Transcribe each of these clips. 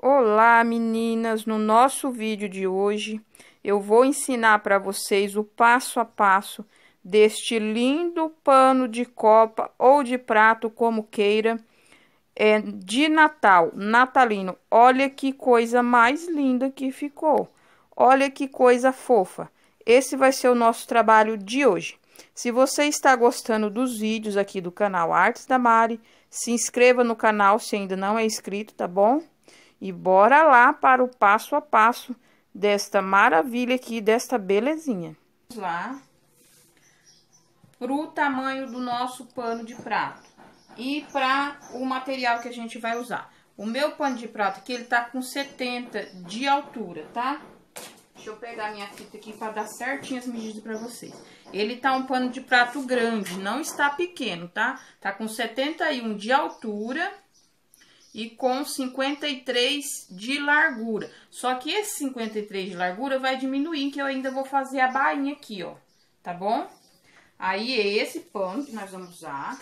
Olá meninas, no nosso vídeo de hoje eu vou ensinar para vocês o passo a passo deste lindo pano de copa ou de prato, como queira, é, de Natal, natalino. Olha que coisa mais linda que ficou, olha que coisa fofa. Esse vai ser o nosso trabalho de hoje. Se você está gostando dos vídeos aqui do canal Artes da Mari, se inscreva no canal se ainda não é inscrito, tá bom? E bora lá para o passo a passo desta maravilha aqui, desta belezinha. Vamos lá. Pro tamanho do nosso pano de prato. E para o material que a gente vai usar. O meu pano de prato aqui, ele tá com 70 de altura, tá? Deixa eu pegar minha fita aqui para dar certinho as medidas para vocês. Ele tá um pano de prato grande, não está pequeno, tá? Tá com 71 de altura e com 53 de largura. Só que esse 53 de largura vai diminuir, que eu ainda vou fazer a bainha aqui, ó, tá bom? Aí, é esse pano que nós vamos usar.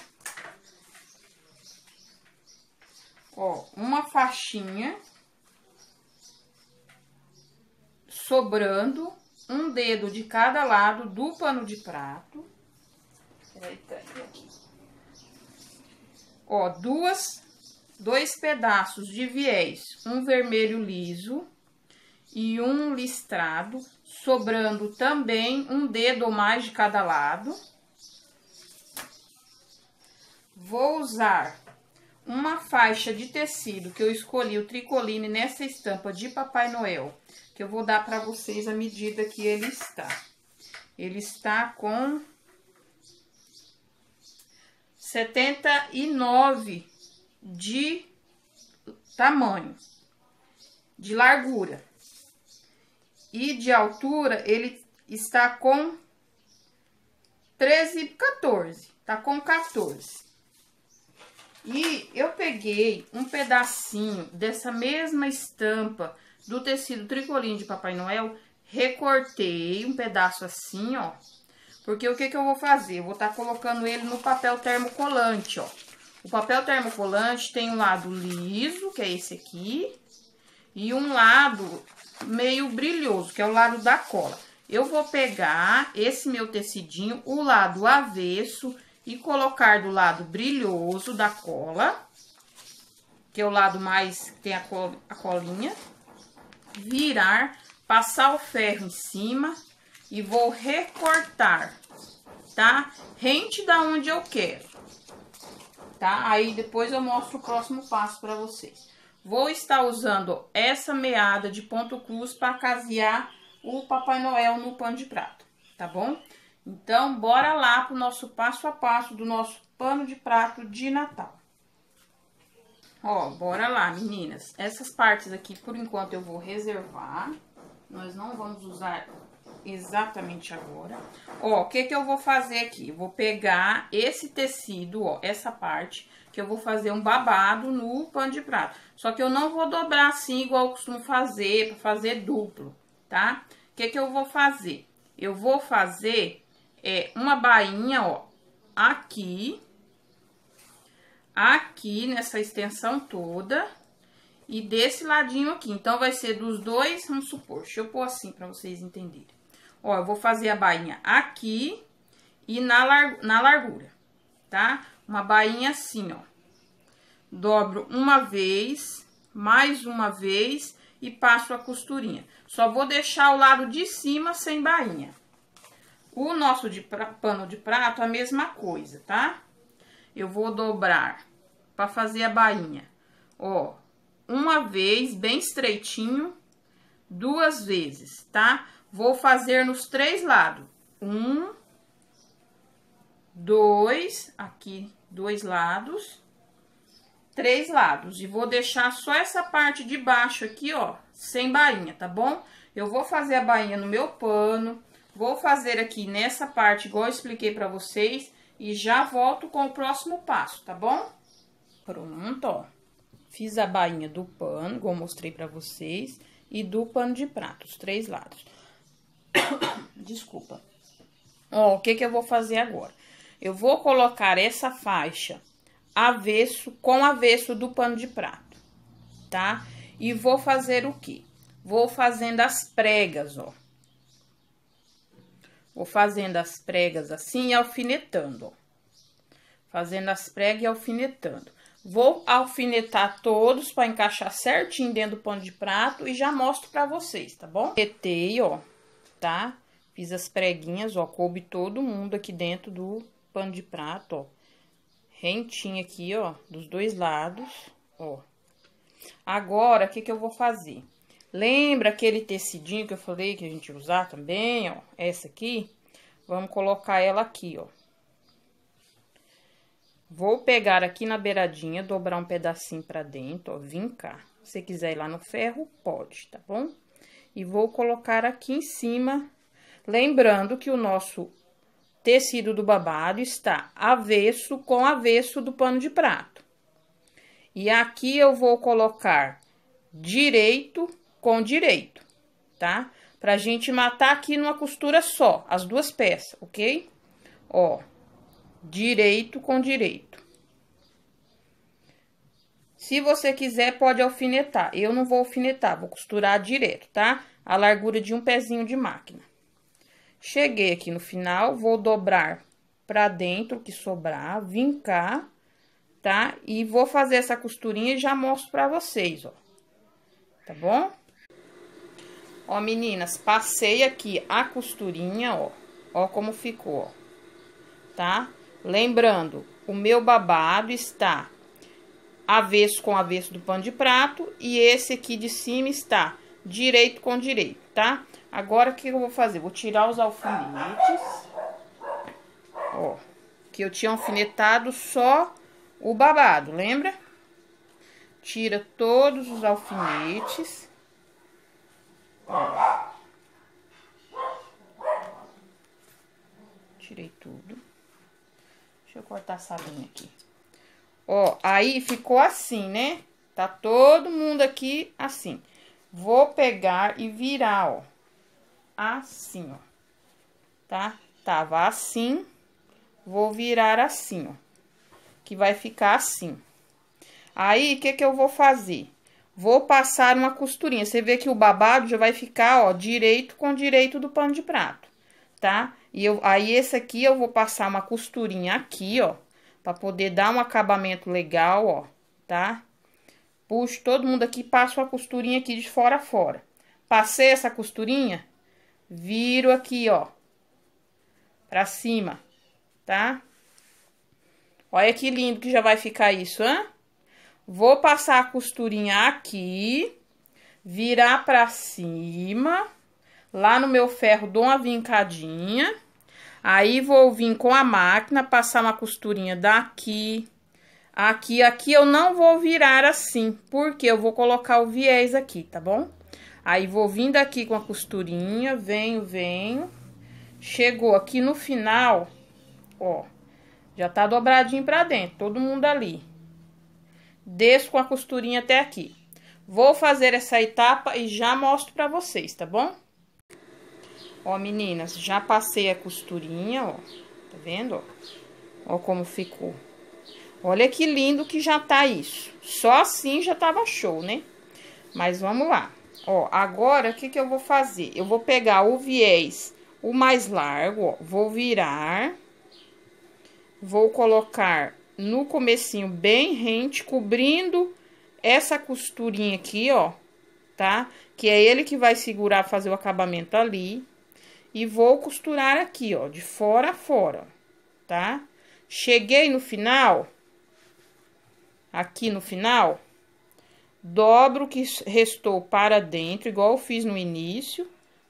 Ó, uma faixinha sobrando um dedo de cada lado do pano de prato. Tá ó, duas dois pedaços de viés, um vermelho liso e um listrado, sobrando também um dedo ou mais de cada lado. Vou usar uma faixa de tecido que eu escolhi o tricoline nessa estampa de Papai Noel, que eu vou dar para vocês a medida que ele está. Ele está com 79 de tamanho, de largura. E de altura, ele está com 13, 14. Tá com 14. E eu peguei um pedacinho dessa mesma estampa do tecido tricoline de Papai Noel, recortei um pedaço assim, ó. Porque o que que eu vou fazer? Eu vou estar tá colocando ele no papel termocolante, ó. O papel termocolante tem um lado liso, que é esse aqui, e um lado meio brilhoso, que é o lado da cola. Eu vou pegar esse meu tecidinho, o lado avesso, e colocar do lado brilhoso da cola, que é o lado mais que tem a, col a colinha, virar, passar o ferro em cima e vou recortar, tá? Rente da onde eu quero tá? Aí depois eu mostro o próximo passo para vocês. Vou estar usando essa meada de ponto cruz para casear o Papai Noel no pano de prato, tá bom? Então, bora lá pro nosso passo a passo do nosso pano de prato de Natal. Ó, bora lá, meninas. Essas partes aqui, por enquanto, eu vou reservar. Nós não vamos usar exatamente agora. Ó, o que que eu vou fazer aqui? Vou pegar esse tecido, ó, essa parte, que eu vou fazer um babado no pano de prato. Só que eu não vou dobrar assim, igual eu costumo fazer, pra fazer duplo, tá? O que que eu vou fazer? Eu vou fazer é, uma bainha, ó, aqui, aqui nessa extensão toda e desse ladinho aqui. Então, vai ser dos dois, vamos supor, deixa eu pôr assim para vocês entenderem. Ó, eu vou fazer a bainha aqui e na, lar na largura, tá? Uma bainha assim, ó. Dobro uma vez, mais uma vez e passo a costurinha. Só vou deixar o lado de cima sem bainha. O nosso de pano de prato, a mesma coisa, tá? Eu vou dobrar para fazer a bainha, ó, uma vez, bem estreitinho, duas vezes, tá? Vou fazer nos três lados. Um, dois, aqui, dois lados, três lados. E vou deixar só essa parte de baixo aqui, ó, sem bainha, tá bom? Eu vou fazer a bainha no meu pano, vou fazer aqui nessa parte, igual eu expliquei pra vocês, e já volto com o próximo passo, tá bom? Pronto, ó. Fiz a bainha do pano, igual mostrei pra vocês, e do pano de prato, os três lados. Desculpa. Ó, o que que eu vou fazer agora? Eu vou colocar essa faixa avesso com avesso do pano de prato, tá? E vou fazer o quê? Vou fazendo as pregas, ó. Vou fazendo as pregas assim e alfinetando, ó. Fazendo as pregas e alfinetando. Vou alfinetar todos para encaixar certinho dentro do pano de prato e já mostro para vocês, tá bom? Petei, ó tá? Fiz as preguinhas, ó, coube todo mundo aqui dentro do pano de prato, ó. Rentinha aqui, ó, dos dois lados, ó. Agora, o que que eu vou fazer? Lembra aquele tecidinho que eu falei que a gente ia usar também, ó? Essa aqui, vamos colocar ela aqui, ó. Vou pegar aqui na beiradinha, dobrar um pedacinho pra dentro, ó, vim cá. Se quiser ir lá no ferro, pode, tá bom? e vou colocar aqui em cima, lembrando que o nosso tecido do babado está avesso com avesso do pano de prato. E aqui eu vou colocar direito com direito, tá? Pra gente matar aqui numa costura só, as duas peças, ok? Ó, direito com direito. Se você quiser, pode alfinetar. Eu não vou alfinetar, vou costurar direto, tá? A largura de um pezinho de máquina. Cheguei aqui no final, vou dobrar pra dentro o que sobrar, vincar, tá? E vou fazer essa costurinha e já mostro pra vocês, ó. Tá bom? Ó, meninas, passei aqui a costurinha, ó. Ó como ficou, ó. Tá? Lembrando, o meu babado está avesso com avesso do pano de prato e esse aqui de cima está direito com direito, tá? Agora, o que eu vou fazer? Vou tirar os alfinetes, ó, que eu tinha alfinetado só o babado, lembra? Tira todos os alfinetes, ó. Tirei tudo. Deixa eu cortar essa linha aqui. Ó, aí ficou assim, né? Tá todo mundo aqui assim. Vou pegar e virar, ó. Assim, ó. Tá? Tava assim. Vou virar assim, ó. Que vai ficar assim. Aí, o que que eu vou fazer? Vou passar uma costurinha. Você vê que o babado já vai ficar, ó, direito com direito do pano de prato, tá? E eu, aí, esse aqui eu vou passar uma costurinha aqui, ó Pra poder dar um acabamento legal, ó, tá? Puxo todo mundo aqui, passo a costurinha aqui de fora a fora. Passei essa costurinha, viro aqui, ó, pra cima, tá? Olha que lindo que já vai ficar isso, hein? Vou passar a costurinha aqui, virar pra cima. Lá no meu ferro dou uma vincadinha. Aí, vou vir com a máquina, passar uma costurinha daqui, aqui, aqui eu não vou virar assim, porque eu vou colocar o viés aqui, tá bom? Aí, vou vindo aqui com a costurinha, venho, venho, chegou aqui no final, ó, já tá dobradinho pra dentro, todo mundo ali. Desço com a costurinha até aqui. Vou fazer essa etapa e já mostro pra vocês, tá bom? Ó, meninas, já passei a costurinha, ó. Tá vendo, ó? Ó como ficou. Olha que lindo que já tá isso. Só assim já tava show, né? Mas vamos lá. Ó, agora o que que eu vou fazer? Eu vou pegar o viés, o mais largo, ó. Vou virar. Vou colocar no comecinho bem rente, cobrindo essa costurinha aqui, ó. Tá? Que é ele que vai segurar, fazer o acabamento ali e vou costurar aqui, ó, de fora a fora, tá? Cheguei no final, aqui no final, dobro o que restou para dentro, igual eu fiz no início,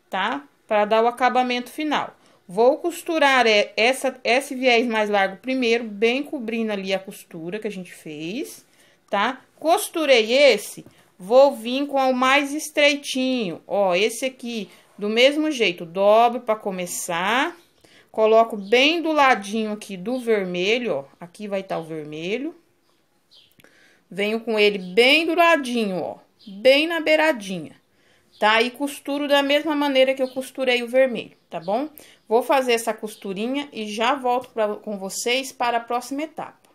tá? Para dar o acabamento final. Vou costurar é, essa, esse viés mais largo primeiro, bem cobrindo ali a costura que a gente fez, tá? Costurei esse, vou vir com o mais estreitinho, ó, esse aqui do mesmo jeito, dobro para começar, coloco bem do ladinho aqui do vermelho, ó. Aqui vai estar tá o vermelho. Venho com ele bem do ladinho, ó, bem na beiradinha, tá? E costuro da mesma maneira que eu costurei o vermelho, tá bom? Vou fazer essa costurinha e já volto pra, com vocês para a próxima etapa.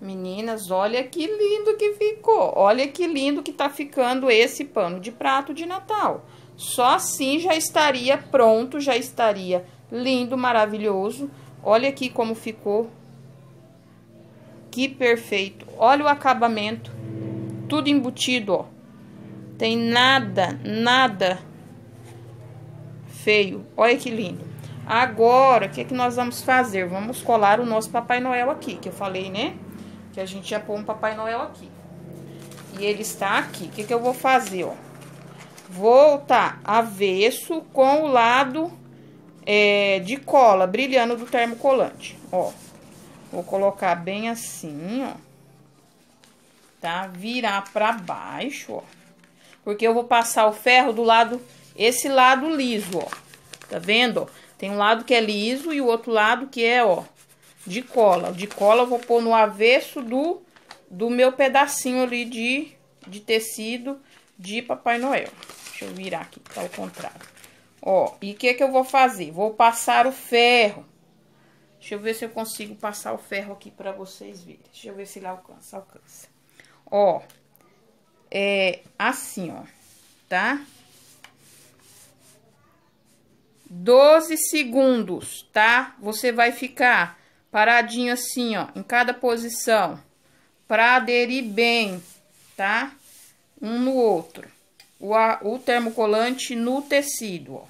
Meninas, olha que lindo que ficou. Olha que lindo que tá ficando esse pano de prato de Natal. Só assim já estaria pronto, já estaria lindo, maravilhoso. Olha aqui como ficou. Que perfeito. Olha o acabamento. Tudo embutido, ó. Tem nada, nada feio. Olha que lindo. Agora, o que, é que nós vamos fazer? Vamos colar o nosso Papai Noel aqui, que eu falei, né? Que a gente já pôr um Papai Noel aqui. E ele está aqui. O que, que eu vou fazer, ó? Voltar tá avesso com o lado é, de cola brilhando do termocolante, ó. Vou colocar bem assim, ó. Tá? Virar pra baixo, ó. Porque eu vou passar o ferro do lado, esse lado liso, ó. Tá vendo? Tem um lado que é liso e o outro lado que é, ó, de cola. De cola eu vou pôr no avesso do, do meu pedacinho ali de, de tecido de Papai Noel. Deixa eu virar aqui, tá ao contrário. Ó, e o que que eu vou fazer? Vou passar o ferro. Deixa eu ver se eu consigo passar o ferro aqui pra vocês verem. Deixa eu ver se ele alcança, alcança. Ó, é assim, ó, tá? 12 segundos, tá? Você vai ficar paradinho assim, ó, em cada posição, pra aderir bem, tá? Um no outro. O, o termocolante no tecido, ó,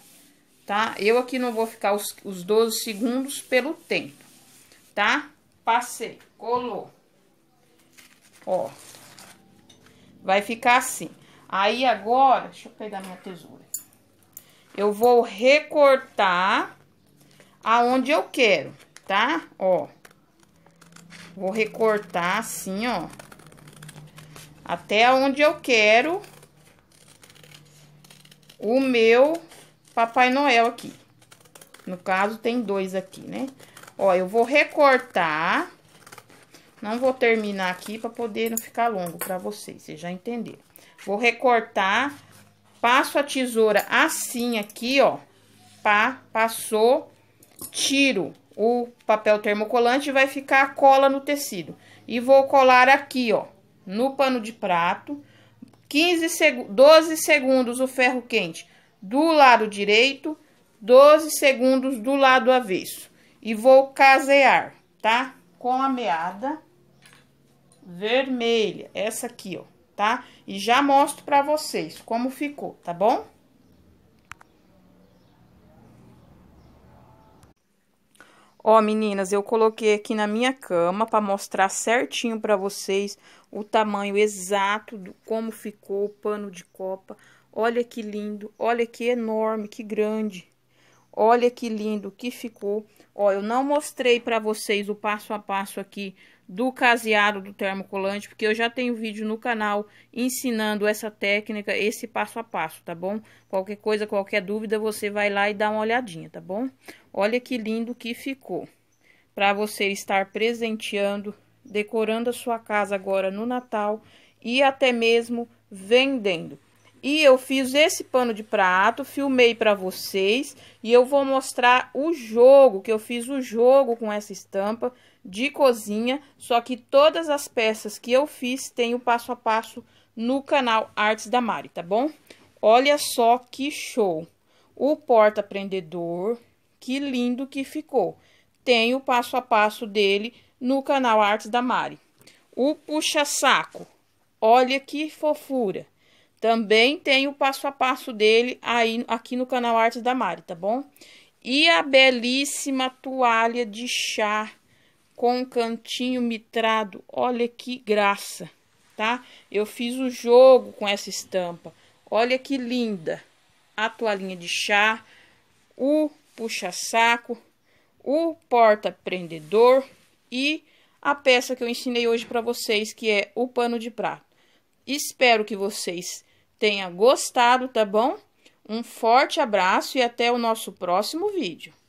tá? Eu aqui não vou ficar os, os 12 segundos pelo tempo, tá? Passei, colou. Ó, vai ficar assim. Aí agora, deixa eu pegar minha tesoura. Eu vou recortar aonde eu quero tá? Ó. Vou recortar assim, ó. Até onde eu quero o meu Papai Noel aqui. No caso, tem dois aqui, né? Ó, eu vou recortar. Não vou terminar aqui para poder não ficar longo para vocês, vocês já entenderam. Vou recortar, passo a tesoura assim aqui, ó. Pá, passou, tiro o papel termocolante vai ficar a cola no tecido. E vou colar aqui, ó, no pano de prato, 15 seg 12 segundos o ferro quente do lado direito, 12 segundos do lado avesso. E vou casear, tá? Com a meada vermelha, essa aqui, ó, tá? E já mostro pra vocês como ficou, tá bom? Ó, meninas, eu coloquei aqui na minha cama para mostrar certinho para vocês o tamanho exato do como ficou o pano de copa. Olha que lindo, olha que enorme, que grande. Olha que lindo que ficou. Ó, eu não mostrei para vocês o passo a passo aqui do caseado do termocolante, porque eu já tenho vídeo no canal ensinando essa técnica, esse passo a passo, tá bom? Qualquer coisa, qualquer dúvida, você vai lá e dá uma olhadinha, tá bom? Olha que lindo que ficou. Para você estar presenteando, decorando a sua casa agora no Natal e até mesmo vendendo. E eu fiz esse pano de prato, filmei para vocês e eu vou mostrar o jogo, que eu fiz o jogo com essa estampa de cozinha, só que todas as peças que eu fiz tem o passo a passo no canal Artes da Mari, tá bom? Olha só que show! O porta-prendedor, que lindo que ficou! Tem o passo a passo dele no canal Artes da Mari. O puxa-saco, olha que fofura! Também tem o passo a passo dele aí aqui no canal Artes da Mari, tá bom? E a belíssima toalha de chá com um cantinho mitrado. Olha que graça, tá? Eu fiz o jogo com essa estampa. Olha que linda. A toalhinha de chá, o puxa-saco, o porta-prendedor e a peça que eu ensinei hoje para vocês, que é o pano de prato. Espero que vocês tenham gostado, tá bom? Um forte abraço e até o nosso próximo vídeo.